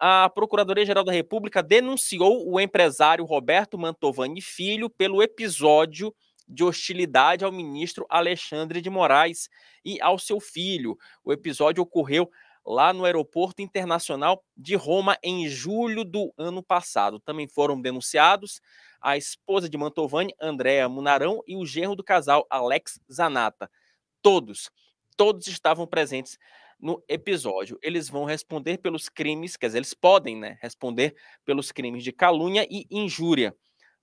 a Procuradoria-Geral da República denunciou o empresário Roberto Mantovani Filho pelo episódio de hostilidade ao ministro Alexandre de Moraes e ao seu filho. O episódio ocorreu lá no Aeroporto Internacional de Roma em julho do ano passado. Também foram denunciados a esposa de Mantovani, Andréa Munarão, e o genro do casal, Alex Zanata. Todos, todos estavam presentes no episódio. Eles vão responder pelos crimes, quer dizer, eles podem né, responder pelos crimes de calúnia e injúria.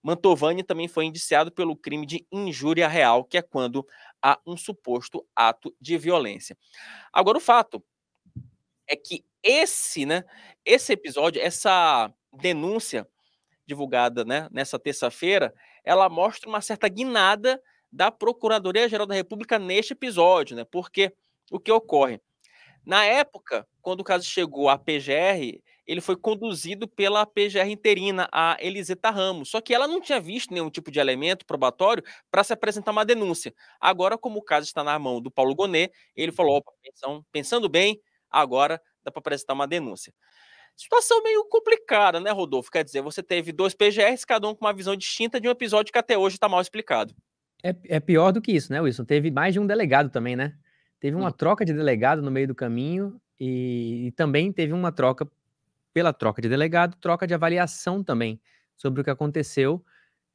Mantovani também foi indiciado pelo crime de injúria real, que é quando há um suposto ato de violência. Agora, o fato é que esse, né, esse episódio, essa denúncia divulgada né, nessa terça-feira, ela mostra uma certa guinada da Procuradoria-Geral da República neste episódio, né? Porque o que ocorre? Na época, quando o caso chegou à PGR, ele foi conduzido pela PGR interina, a Eliseta Ramos. Só que ela não tinha visto nenhum tipo de elemento probatório para se apresentar uma denúncia. Agora, como o caso está na mão do Paulo Gonet, ele falou: uhum. opa, pensando bem, agora dá para apresentar uma denúncia. Situação meio complicada, né, Rodolfo? Quer dizer, você teve dois PGRs, cada um com uma visão distinta de um episódio que até hoje está mal explicado. É, é pior do que isso, né, Wilson? Teve mais de um delegado também, né? Teve uma hum. troca de delegado no meio do caminho e, e, também teve uma troca pela troca de delegado, troca de avaliação também sobre o que aconteceu,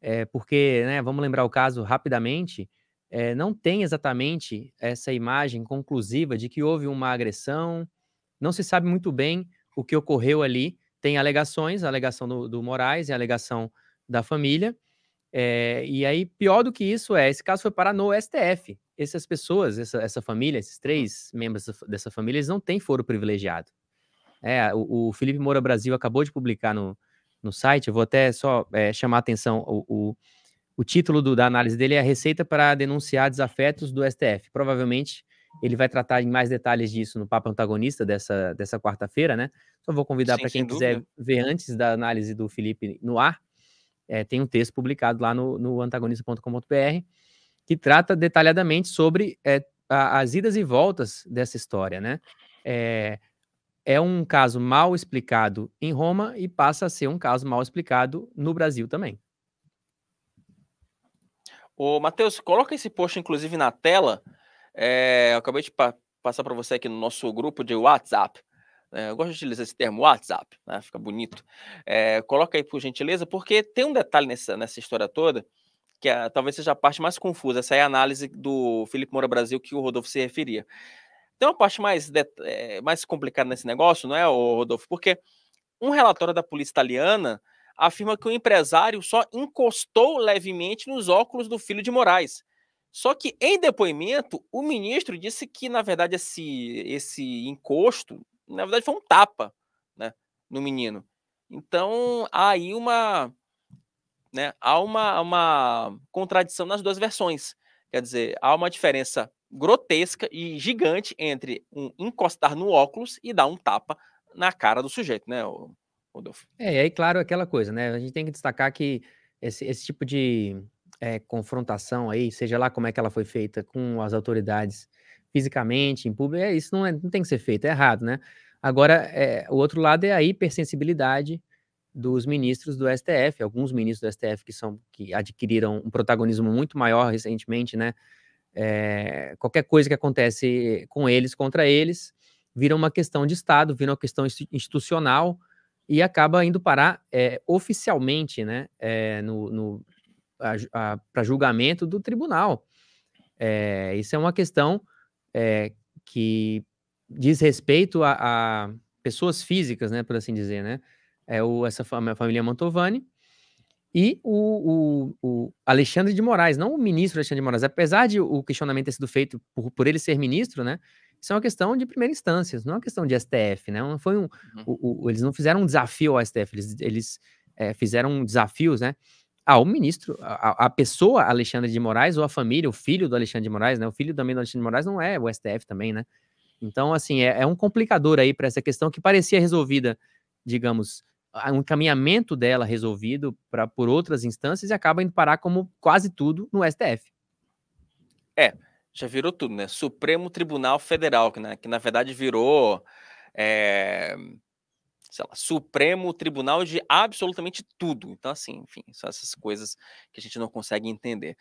é, porque, né, vamos lembrar o caso rapidamente, é, não tem exatamente essa imagem conclusiva de que houve uma agressão, não se sabe muito bem o que ocorreu ali, tem alegações, a alegação do, do Moraes e a alegação da família, é, e aí, pior do que isso é, esse caso foi parar no STF. Essas pessoas, essa, essa família, esses três membros dessa família, eles não têm foro privilegiado. É, o, o Felipe Moura Brasil acabou de publicar no, no site, eu vou até só é, chamar a atenção, o, o, o título do, da análise dele é a Receita para Denunciar Desafetos do STF. Provavelmente ele vai tratar em mais detalhes disso no papo antagonista dessa, dessa quarta-feira, né? Só vou convidar para quem quiser ver antes da análise do Felipe no ar, é, tem um texto publicado lá no, no antagonista.com.br que trata detalhadamente sobre é, a, as idas e voltas dessa história, né? É, é um caso mal explicado em Roma e passa a ser um caso mal explicado no Brasil também. O Matheus, coloca esse post, inclusive, na tela. É, eu acabei de pa passar para você aqui no nosso grupo de WhatsApp. É, eu gosto de utilizar esse termo, WhatsApp, né? fica bonito. É, coloca aí, por gentileza, porque tem um detalhe nessa, nessa história toda que é, talvez seja a parte mais confusa. Essa é a análise do Felipe Moura Brasil que o Rodolfo se referia. Tem uma parte mais, é, mais complicada nesse negócio, não é, Rodolfo? Porque um relatório da polícia italiana afirma que o empresário só encostou levemente nos óculos do filho de Moraes. Só que, em depoimento, o ministro disse que, na verdade, esse, esse encosto na verdade foi um tapa né, no menino. Então há aí uma, né, há uma, uma contradição nas duas versões. Quer dizer, há uma diferença grotesca e gigante entre um encostar no óculos e dar um tapa na cara do sujeito, né, Rodolfo? É, e aí, claro, aquela coisa, né? A gente tem que destacar que esse, esse tipo de é, confrontação aí, seja lá como é que ela foi feita com as autoridades fisicamente, em público, é, isso não, é, não tem que ser feito, é errado, né? Agora, é, o outro lado é a hipersensibilidade dos ministros do STF, alguns ministros do STF que são que adquiriram um protagonismo muito maior recentemente, né? É, qualquer coisa que acontece com eles, contra eles, vira uma questão de Estado, vira uma questão institucional e acaba indo parar é, oficialmente, né? É, no, no para julgamento do tribunal. É, isso é uma questão é, que diz respeito a, a, pessoas físicas, né, por assim dizer, né? É o, essa família Mantovani e o, o, o, Alexandre de Moraes, não o ministro Alexandre de Moraes, apesar de o questionamento ter sido feito por, por ele ser ministro, né? Isso é uma questão de primeira instância, não é uma questão de STF, né? Não foi um, uhum. o, eles não fizeram um desafio ao STF, eles, eles é, fizeram desafios, né? ao ah, ministro, a, a, pessoa Alexandre de Moraes ou a família, o filho do Alexandre de Moraes, né? O filho também do Alexandre de Moraes não é o STF também, né? Então, assim, é, é um complicador aí para essa questão que parecia resolvida, digamos, um encaminhamento dela resolvido pra, por outras instâncias e acaba indo parar como quase tudo no STF. É, já virou tudo, né? Supremo Tribunal Federal, que, né, que na verdade virou é, sei lá, Supremo Tribunal de absolutamente tudo. Então, assim, enfim, são essas coisas que a gente não consegue entender.